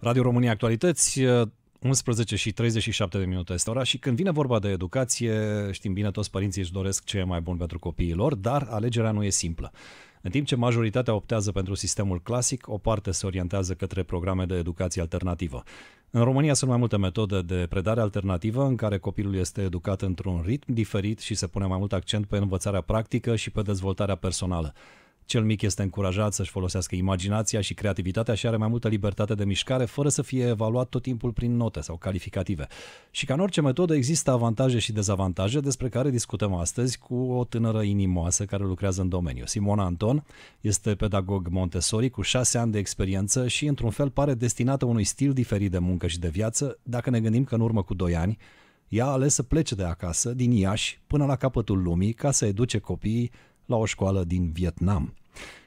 Radio România Actualități, 11 uh, și 37 de minute este ora și când vine vorba de educație, știm bine, toți părinții își doresc ce e mai bun pentru copiii lor, dar alegerea nu e simplă. În timp ce majoritatea optează pentru sistemul clasic, o parte se orientează către programe de educație alternativă. În România sunt mai multe metode de predare alternativă în care copilul este educat într-un ritm diferit și se pune mai mult accent pe învățarea practică și pe dezvoltarea personală. Cel mic este încurajat să-și folosească imaginația și creativitatea și are mai multă libertate de mișcare fără să fie evaluat tot timpul prin note sau calificative. Și ca în orice metodă există avantaje și dezavantaje despre care discutăm astăzi cu o tânără inimoasă care lucrează în domeniu. Simona Anton este pedagog Montessori cu șase ani de experiență și într-un fel pare destinată unui stil diferit de muncă și de viață dacă ne gândim că în urmă cu doi ani ea a ales să plece de acasă, din Iași, până la capătul lumii, ca să educe copiii la o școală din Vietnam.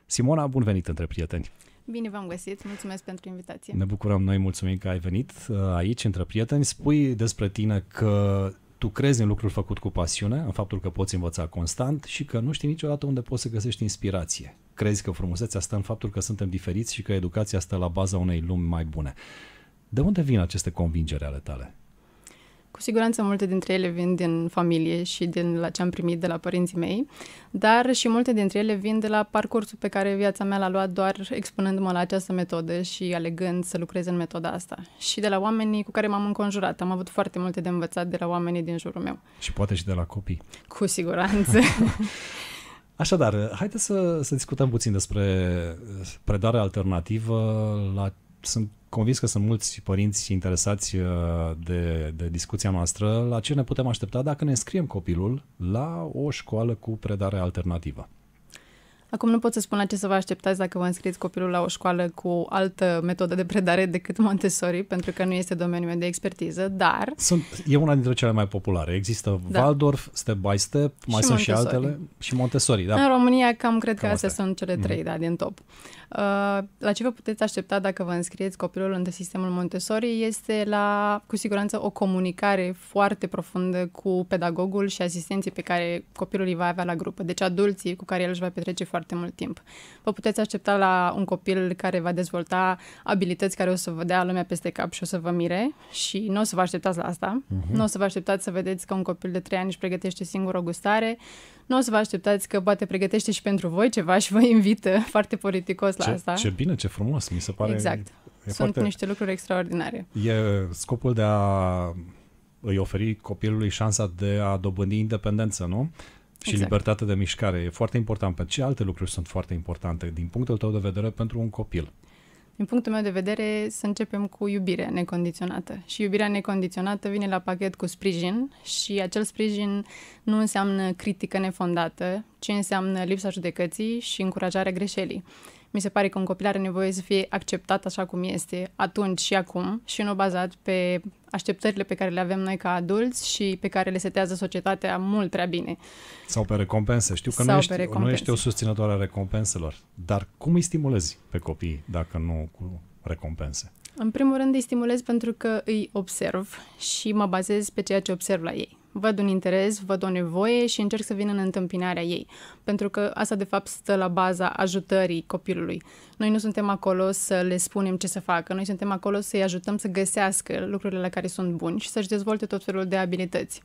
Simona, bun venit între prieteni! Bine v-am găsit, mulțumesc pentru invitație. Ne bucurăm noi, mulțumim că ai venit uh, aici, între prieteni. Spui despre tine că tu crezi în lucrul făcut cu pasiune, în faptul că poți învăța constant și că nu știi niciodată unde poți să găsești inspirație. Crezi că frumusețea stă în faptul că suntem diferiți și că educația stă la baza unei lumi mai bune. De unde vin aceste convingeri ale tale? Cu siguranță multe dintre ele vin din familie și din la ce am primit de la părinții mei, dar și multe dintre ele vin de la parcursul pe care viața mea l-a luat doar expunându-mă la această metodă și alegând să lucrez în metoda asta. Și de la oamenii cu care m-am înconjurat. Am avut foarte multe de învățat de la oamenii din jurul meu. Și poate și de la copii. Cu siguranță. Așadar, haideți să, să discutăm puțin despre predare alternativă la sunt convins că sunt mulți părinți interesați uh, de, de discuția noastră. La ce ne putem aștepta dacă ne înscriem copilul la o școală cu predare alternativă? Acum nu pot să spun la ce să vă așteptați dacă vă înscriți copilul la o școală cu altă metodă de predare decât Montessori, pentru că nu este domeniul meu de expertiză, dar... Sunt, e una dintre cele mai populare. Există da. Waldorf, Step by Step, mai și sunt Montessori. și altele, și Montessori. Da. În România cam cred cam că astea sunt cele mhm. trei, mm-hmm. da, din top. Uh, la ce vă puteți aștepta dacă vă înscrieți copilul în sistemul Montessori este la, cu siguranță, o comunicare foarte profundă cu pedagogul și asistenții pe care copilul îi va avea la grupă. Deci adulții cu care el își va petrece foarte foarte mult timp. Vă puteți aștepta la un copil care va dezvolta abilități care o să vă dea lumea peste cap și o să vă mire și nu o să vă așteptați la asta. Uh-huh. Nu o să vă așteptați să vedeți că un copil de 3 ani își pregătește singur o gustare. Nu o să vă așteptați că poate pregătește și pentru voi ceva și vă invită foarte politicos la ce, asta. Ce bine, ce frumos, mi se pare. Exact. E Sunt foarte... niște lucruri extraordinare. E scopul de a îi oferi copilului șansa de a dobândi independență, nu? Exact. Și libertatea de mișcare e foarte importantă. Ce alte lucruri sunt foarte importante din punctul tău de vedere pentru un copil? Din punctul meu de vedere, să începem cu iubirea necondiționată. Și iubirea necondiționată vine la pachet cu sprijin și acel sprijin nu înseamnă critică nefondată, ci înseamnă lipsa judecății și încurajarea greșelii. Mi se pare că un copil are nevoie să fie acceptat așa cum este, atunci și acum, și nu bazat pe așteptările pe care le avem noi ca adulți și pe care le setează societatea mult prea bine. Sau pe recompense. Știu că nu ești, nu ești o susținătoare a recompenselor, dar cum îi stimulezi pe copii dacă nu cu recompense? În primul rând îi stimulez pentru că îi observ și mă bazez pe ceea ce observ la ei văd un interes, văd o nevoie și încerc să vin în întâmpinarea ei. Pentru că asta, de fapt, stă la baza ajutării copilului. Noi nu suntem acolo să le spunem ce să facă, noi suntem acolo să-i ajutăm să găsească lucrurile la care sunt buni și să-și dezvolte tot felul de abilități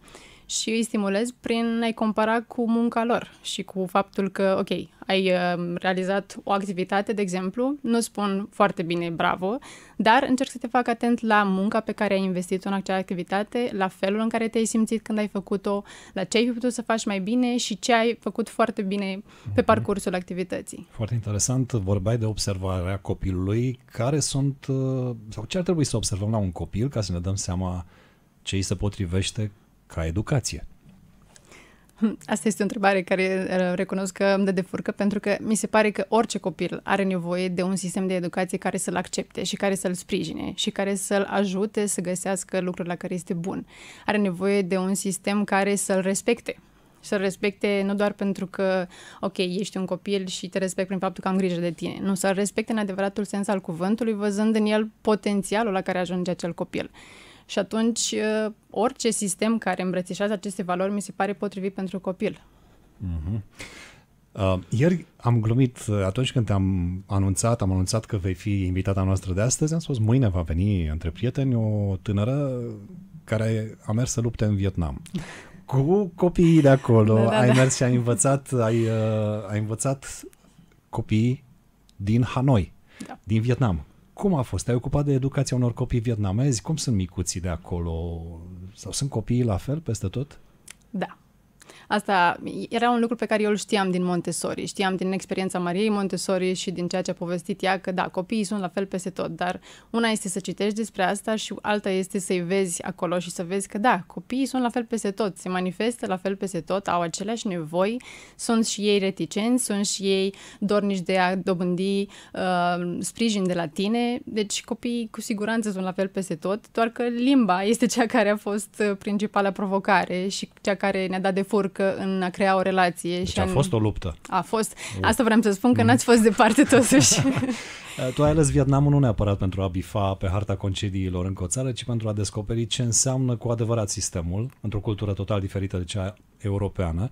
și îi stimulez prin a-i compara cu munca lor și cu faptul că, ok, ai uh, realizat o activitate, de exemplu, nu spun foarte bine bravo, dar încerc să te fac atent la munca pe care ai investit-o în acea activitate, la felul în care te-ai simțit când ai ai făcut-o, la ce ai putut să faci mai bine și ce ai făcut foarte bine pe mhm. parcursul activității. Foarte interesant, vorbeai de observarea copilului, care sunt, uh, sau ce ar trebui să observăm la un copil ca să ne dăm seama ce îi se potrivește ca educație. Asta este o întrebare care uh, recunosc că îmi dă de furcă, pentru că mi se pare că orice copil are nevoie de un sistem de educație care să-l accepte și care să-l sprijine și care să-l ajute să găsească lucruri la care este bun. Are nevoie de un sistem care să-l respecte, să-l respecte nu doar pentru că, ok, ești un copil și te respect prin faptul că am grijă de tine, nu, să-l respecte în adevăratul sens al cuvântului, văzând în el potențialul la care ajunge acel copil. Și atunci, uh, orice sistem care îmbrățișează aceste valori mi se pare potrivit pentru copil. Mm-hmm. Uh, ieri am glumit uh, atunci când te am anunțat, am anunțat că vei fi invitata noastră de astăzi, am spus mâine va veni între prieteni o tânără care a mers să lupte în Vietnam. Cu copiii de acolo, da, da, ai da. mers și ai învățat, ai, uh, ai învățat copiii din Hanoi, da. din Vietnam, cum a fost? Ai ocupat de educația unor copii vietnamezi? Cum sunt micuții de acolo? Sau sunt copiii la fel peste tot? Da. Asta era un lucru pe care eu îl știam din Montessori. Știam din experiența Mariei Montessori și din ceea ce a povestit ea că da, copiii sunt la fel peste tot, dar una este să citești despre asta și alta este să-i vezi acolo și să vezi că da, copiii sunt la fel peste tot, se manifestă la fel peste tot, au aceleași nevoi, sunt și ei reticenți, sunt și ei dornici de a dobândi uh, sprijin de la tine, deci copiii cu siguranță sunt la fel peste tot, doar că limba este cea care a fost uh, principala provocare și cea care ne-a dat de furc că în a crea o relație. Deci și a în... fost o luptă. A fost. Asta vreau să spun că mm. n-ați fost departe totuși. tu ai ales Vietnamul nu neapărat pentru a bifa pe harta concediilor în o țară, ci pentru a descoperi ce înseamnă cu adevărat sistemul, într-o cultură total diferită de cea europeană.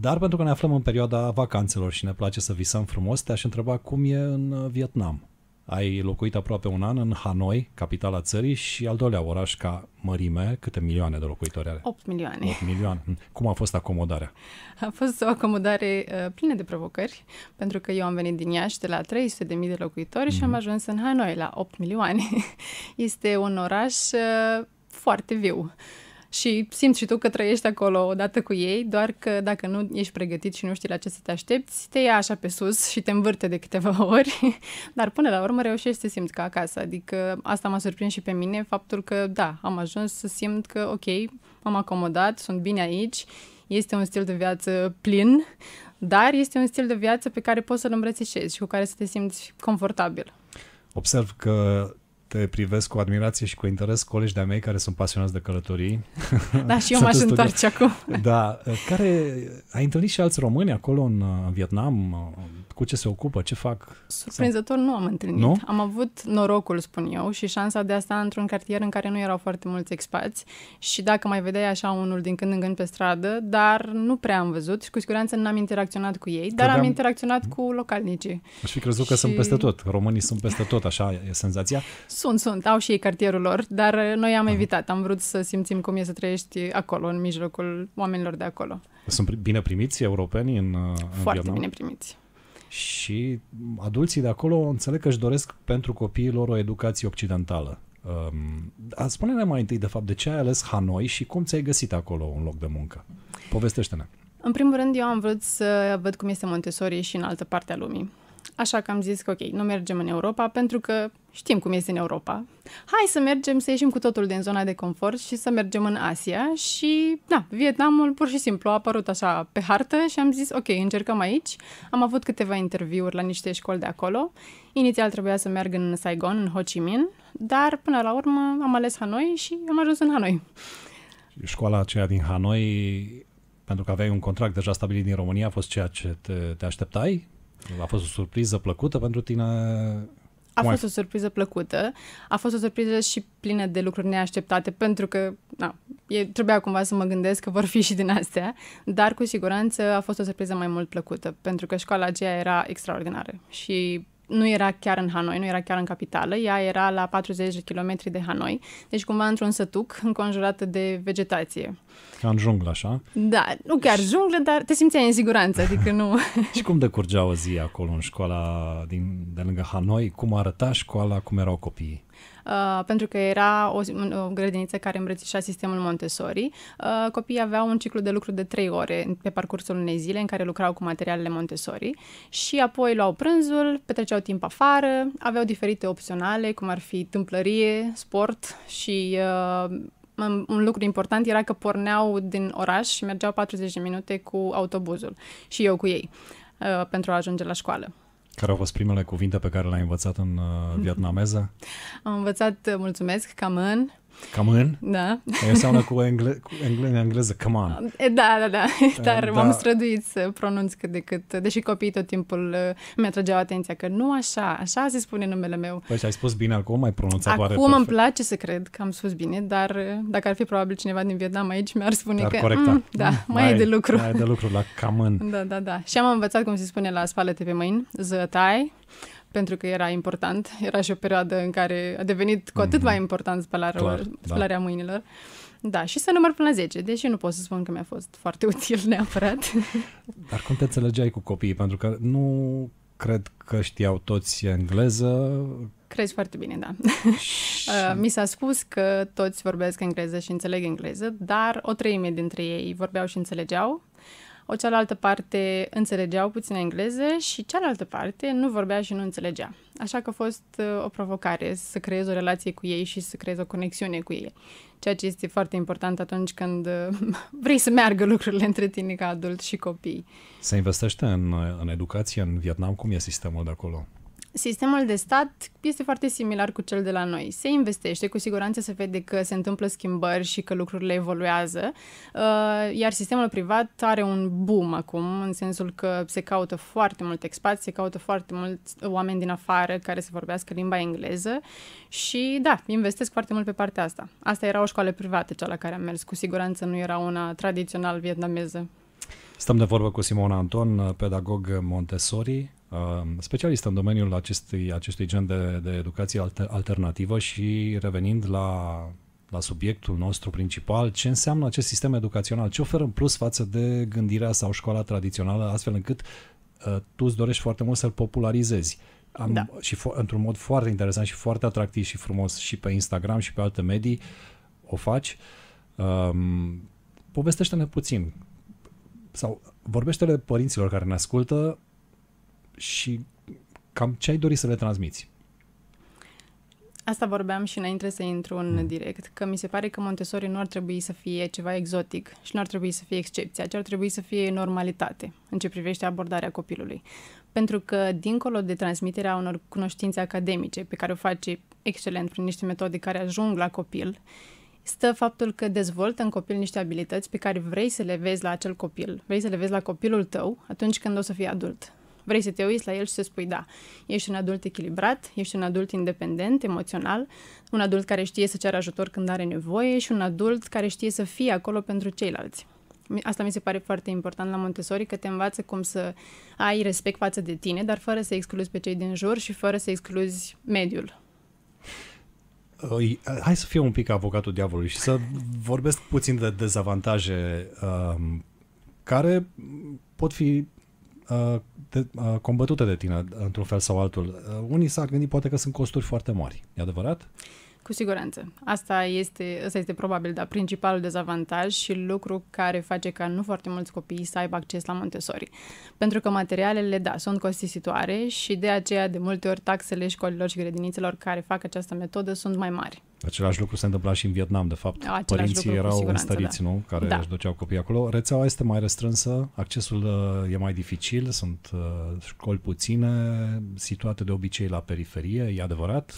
Dar pentru că ne aflăm în perioada vacanțelor și ne place să visăm frumos, te-aș întreba cum e în Vietnam. Ai locuit aproape un an în Hanoi, capitala țării, și al doilea oraș ca mărime, câte milioane de locuitori are? 8 milioane. 8 milioane. Cum a fost acomodarea? A fost o acomodare uh, plină de provocări, pentru că eu am venit din Iași de la 300.000 de locuitori mm-hmm. și am mhm. ajuns în Hanoi la 8 milioane. este un oraș uh, foarte viu. Uh, și simți și tu că trăiești acolo odată cu ei, doar că dacă nu ești pregătit și nu știi la ce să te aștepți, te ia așa pe sus și te învârte de câteva ori, dar până la urmă reușești să simți ca acasă. Adică asta m-a surprins și pe mine, faptul că da, am ajuns să simt că ok, m-am acomodat, sunt bine aici, este un stil de viață plin, dar este un stil de viață pe care poți să-l îmbrățișezi și cu care să te simți confortabil. Observ că te privesc cu admirație și cu interes colegi de-a mei care sunt pasionați de călătorii. Da, și eu m-aș întoarce acum. Da, care ai întâlnit și alți români acolo în Vietnam, cu ce se ocupă, ce fac? Surprinzător sau... nu am întâlnit. Nu? Am avut norocul, spun eu, și șansa de a sta într-un cartier în care nu erau foarte mulți expați și dacă mai vedeai așa unul din când în când pe stradă, dar nu prea am văzut și cu siguranță n-am interacționat cu ei, Credeam... dar am interacționat cu mm-hmm. localnicii. Aș fi crezut că și... sunt peste tot. Românii sunt peste tot, așa e senzația? Sunt, sunt. Au și ei cartierul lor, dar noi am Aha. Mhm. evitat. Am vrut să simțim cum e să trăiești acolo, în mijlocul oamenilor de acolo. Sunt bine primiți europenii în, uh, în Foarte Vietnam? bine primiți. Și adulții de acolo înțeleg că își doresc pentru copiii lor o educație occidentală. Um, spune-ne mai întâi, de fapt, de ce ai ales Hanoi și cum ți-ai găsit acolo un loc de muncă. Povestește-ne. În primul rând, eu am vrut să văd cum este Montessori și în altă parte a lumii. Așa că am zis că ok, nu mergem în Europa pentru că știm cum este în Europa. Hai să mergem, să ieșim cu totul din zona de confort și să mergem în Asia și, da, Vietnamul pur și simplu a apărut așa pe hartă și am zis ok, încercăm aici. Am avut câteva interviuri la niște școli de acolo. Inițial trebuia să merg în Saigon, în Ho Chi Minh, dar până la urmă am ales Hanoi și am ajuns în Hanoi. Școala aceea din Hanoi, pentru că aveai un contract deja stabilit din România, a fost ceea ce te, te așteptai? A fost o surpriză plăcută pentru tine? A fost o surpriză plăcută, a fost o surpriză și plină de lucruri neașteptate, pentru că na, e, trebuia cumva să mă gândesc că vor fi și din astea, dar cu siguranță a fost o surpriză mai mult plăcută, pentru că școala aceea era extraordinară și nu era chiar în Hanoi, nu era chiar în capitală, ea era la 40 de kilometri de Hanoi, deci cumva într-un sătuc înconjurată de vegetație. Ca în junglă, așa? Da, nu chiar junglă, dar te simțeai în siguranță, adică nu... și cum decurgea o zi acolo în școala din, de lângă Hanoi? Cum arăta școala, cum erau copiii? uh, pentru că era o, o grădiniță care îmbrățișa sistemul Montessori. Uh, copiii aveau un ciclu de lucru de 3 ore pe parcursul unei zile în care lucrau cu materialele Montessori și apoi luau prânzul, petreceau timp afară, aveau diferite opționale, cum ar fi tâmplărie, sport și uh, un lucru important era că porneau din oraș și mergeau 40 de minute cu autobuzul și eu cu ei uh, pentru a ajunge la școală. Care au fost primele cuvinte pe care le-ai învățat în uh, vietnameză? Am învățat, mulțumesc, kamen, Come in? Da. Înseamnă cu engle- cu engle- în engleză come on. Da, da, da. Dar da. m-am străduit să pronunț cât de cât, deși copiii tot timpul uh, mi-atrăgeau atenția că nu așa, așa se spune numele meu. Păi și ai spus bine acum, ai pronunțat Acum perfect. îmi place să cred că am spus bine, dar uh, dacă ar fi probabil cineva din Vietnam aici, mi-ar spune dar că... Corect, Mm, da, da mm, mai, mai e de lucru. Mai e de lucru la come in. Da, da, da. Și am învățat cum se spune la spalete pe mâini, zătai pentru că era important. Era și o perioadă în care a devenit cu atât mm-hmm. mai important da. spălarea, Clar, spălarea da. mâinilor. Da, și să număr până la 10, deși nu pot să spun că mi-a fost foarte util neapărat. Dar cum te înțelegeai cu copiii? Pentru că nu cred că știau toți engleză. Crezi foarte bine, da. Și... Uh, mi s-a spus că toți vorbesc engleză și înțeleg engleză, dar o treime dintre ei vorbeau și înțelegeau o cealaltă parte înțelegeau puțin engleză și cealaltă parte nu vorbea și nu înțelegea. Așa că a fost uh, o provocare să creez o relație cu ei și să creez o conexiune cu ei, ceea ce este foarte important atunci când uh, vrei să meargă lucrurile între tine ca adult și copii. Se investește în, uh, în educație în Vietnam? Cum e sistemul de acolo? Sistemul de stat este foarte similar cu cel de la noi. Se investește, cu siguranță se vede că se întâmplă schimbări și că lucrurile evoluează, uh, iar sistemul privat are un boom acum, în sensul că se caută foarte mult expați, se caută foarte mult oameni din afară care să vorbească limba engleză și, da, investesc foarte mult pe partea asta. Asta era o școală privată, cea la care am mers, cu siguranță nu era una tradițional vietnameză. Stăm de vorbă cu Simona Anton, pedagog Montessori, Um, specialistă în domeniul acestui, acestui gen de, de educație alter, alternativă și revenind la, la subiectul nostru principal, ce înseamnă acest sistem educațional, ce oferă în plus față de gândirea sau școala tradițională, astfel încât uh, tu îți dorești foarte mult să-l popularizezi. Am, da. Și fo- într-un mod foarte interesant și foarte atractiv și frumos și pe Instagram și pe alte medii o faci. Um, povestește-ne puțin sau vorbește-le părinților care ne ascultă și cam ce ai dori să le transmiți? Asta vorbeam și înainte să intru în mm. direct, că mi se pare că Montessori nu ar trebui să fie ceva exotic și nu ar trebui să fie excepția, ci ar trebui să fie normalitate în ce privește abordarea copilului. Pentru că, dincolo de transmiterea unor cunoștințe academice pe care o face excelent prin niște metode care ajung la copil, stă faptul că dezvoltă în copil niște abilități pe care vrei să le vezi la acel copil, vrei să le vezi la copilul tău atunci când o să fie adult. Vrei să te uiți la el și să spui da. Ești un adult echilibrat, ești un adult independent, emoțional, un adult care știe să ceară ajutor când are nevoie și un adult care știe să fie acolo pentru ceilalți. Asta mi se pare foarte important la Montessori, că te învață cum să ai respect față de tine, dar fără să excluzi pe cei din jur și fără să excluzi mediul hai să fiu un pic avocatul diavolului și să vorbesc puțin de dezavantaje um, care pot fi uh, de, uh, combătute de tine într-un fel sau altul. Uh, unii s-ar gândi poate că sunt costuri foarte mari. E adevărat? Cu siguranță. Asta este, asta este probabil, dar principalul dezavantaj și lucru care face ca nu foarte mulți copii să aibă acces la Montessori. Pentru că materialele, da, sunt costisitoare și de aceea, de multe ori, taxele școlilor și grădinițelor care fac această metodă sunt mai mari. Același lucru se întâmpla și în Vietnam, de fapt. Același Părinții lucru, erau înstăriți, da. nu? Care da. își duceau copiii acolo. Rețeaua este mai restrânsă, accesul uh, e mai dificil, sunt uh, școli puține, situate de obicei la periferie, e adevărat?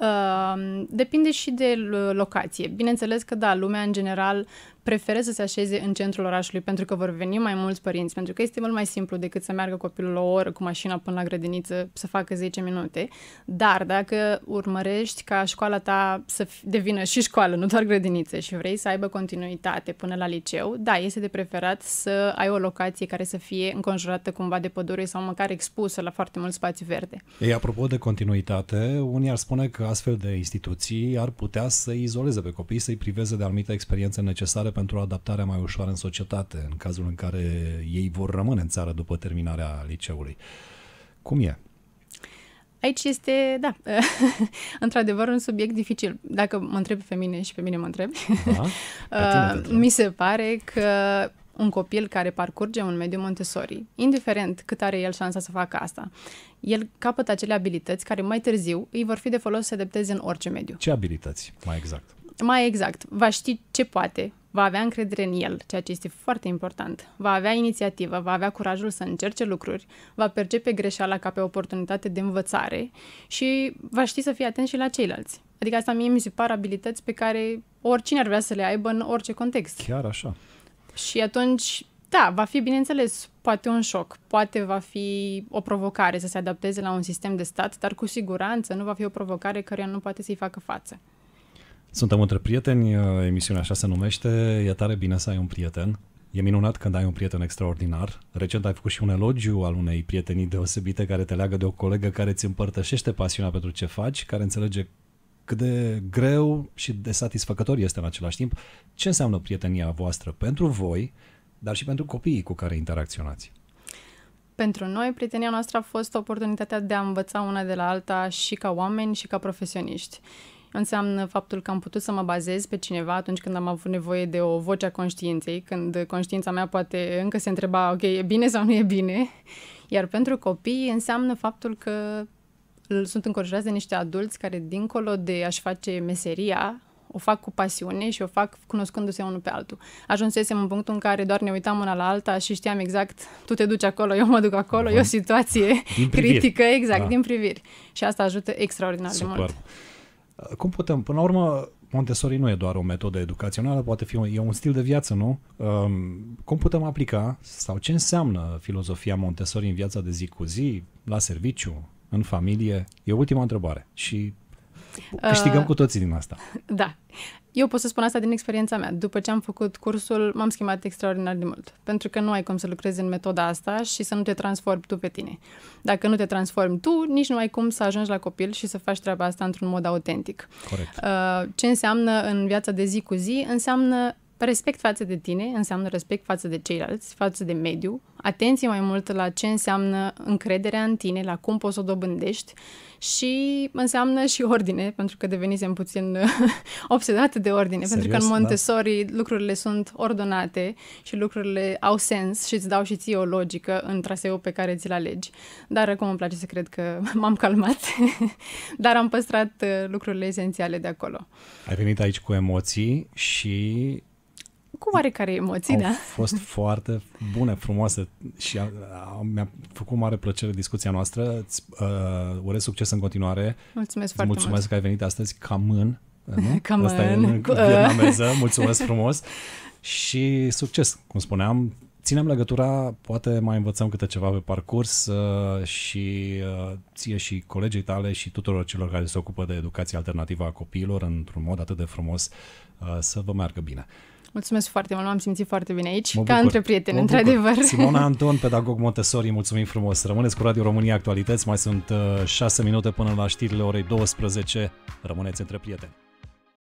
Ehm, depinde și de locație. Bineînțeles că, da, lumea în general preferă să se așeze în centrul orașului pentru că vor veni mai mulți părinți, pentru că este mult mai simplu decât să meargă copilul o oră cu mașina până la grădiniță să facă 10 minute. Dar dacă urmărești ca școala ta să devină și școală, nu doar grădiniță, și vrei să aibă continuitate până la liceu, da, este de preferat să ai o locație care să fie înconjurată cumva de pădure sau măcar expusă la foarte mult spațiu verde. Ei, apropo de continuitate, unii ar spune că astfel de instituții ar putea să izoleze pe copii, să-i priveze de anumite experiențe necesare pentru adaptarea mai ușoară în societate, în cazul în care ei vor rămâne în țară după terminarea liceului. Cum e? Aici este, da, într-adevăr un subiect dificil. Dacă mă întrebi pe mine și pe mine mă întrebi, da? uh, mi se pare că un copil care parcurge un mediu Montessori, indiferent cât are el șansa să facă asta, el capătă acele abilități care mai târziu îi vor fi de folos să se adapteze în orice mediu. Ce abilități, mai exact? Mai exact, va ști ce poate, va avea încredere în el, ceea ce este foarte important, va avea inițiativă, va avea curajul să încerce lucruri, va percepe greșeala ca pe oportunitate de învățare și va ști să fie atent și la ceilalți. Adică asta mie mi se par abilități pe care oricine ar vrea să le aibă în orice context. Chiar așa. Și atunci, da, va fi, bineînțeles, poate un șoc, poate va fi o provocare să se adapteze la un sistem de stat, dar cu siguranță nu va fi o provocare care nu poate să-i facă față. Suntem între prieteni, uh, emisiunea așa se numește, e tare bine să ai un prieten. E minunat când ai un prieten extraordinar. Recent ai făcut și un elogiu al unei prietenii deosebite care te leagă de o colegă care îți împărtășește pasiunea pentru ce faci, care înțelege cât de greu și de satisfăcător este în același timp ce înseamnă prietenia voastră pentru voi, dar și pentru copiii cu care interacționați. Pentru noi, prietenia noastră a fost oportunitatea de a învăța una de la alta și ca oameni și ca profesioniști înseamnă faptul că am putut să mă bazez pe cineva atunci când am avut nevoie de o voce a conștiinței, când conștiința mea poate încă se întreba, ok, e bine sau nu e bine? Iar pentru copii înseamnă faptul că sunt încurajați de niște adulți care, dincolo de a-și face meseria, o fac cu pasiune și o fac cunoscându-se unul pe altul. Ajunsesem în punctul în care doar ne uitam una la alta și știam exact, tu te duci acolo, eu mă duc acolo, da. e o situație critică, exact, da. din priviri. Și asta ajută extraordinar Super. de mult. Cum putem? Până la urmă, Montessori nu e doar o metodă educațională, poate fi un, e un stil de viață, nu? Um, cum putem aplica sau ce înseamnă filozofia Montessori în viața de zi cu zi, la serviciu, în familie? E ultima întrebare și uh, câștigăm uh, cu toții din asta. Da. Eu pot să spun asta din experiența mea. După ce am făcut cursul, m-am schimbat extraordinar de mult. Pentru că nu ai cum să lucrezi în metoda asta și să nu te transformi tu pe tine. Dacă nu te transformi tu, nici nu ai cum să ajungi la copil și să faci treaba asta într-un mod autentic. Corect. Uh, ce înseamnă în viața de zi cu zi? Înseamnă Respect față de tine înseamnă respect față de ceilalți, față de mediu, atenție mai mult la ce înseamnă încrederea în tine, la cum poți să o dobândești și înseamnă și ordine, pentru că devenisem puțin obsedată de ordine, Serios, pentru că în da. Montessori da? lucrurile sunt ordonate și lucrurile au sens și îți dau și ție o logică în traseul pe care ți-l alegi. Dar acum îmi place să cred că m-am calmat, dar am păstrat uh, lucrurile esențiale de acolo. Ai venit aici cu emoții și cu oarecare emoții, au da. fost foarte bune, frumoase și a, a, mi-a făcut mare plăcere discuția noastră. Îți uh, urez succes în continuare. Mulțumesc foarte mulțumesc mult. că ai venit astăzi, Camân. mân. Uh, Cam Asta în, e în vietnameză. Mulțumesc frumos și succes, cum spuneam. Ținem legătura, poate mai învățăm câte ceva pe parcurs uh, și uh, ție și colegii tale și tuturor celor care se ocupă de educația alternativă a copiilor într-un mod atât de frumos să vă meargă bine. Mulțumesc foarte mult, m-am simțit foarte bine aici, mă bucur, ca între prieteni, mă într-adevăr. Simona Anton, pedagog Montessori, mulțumim frumos. Rămâneți cu Radio România Actualități, mai sunt 6 uh, minute până la știrile orei 12. Rămâneți între prieteni.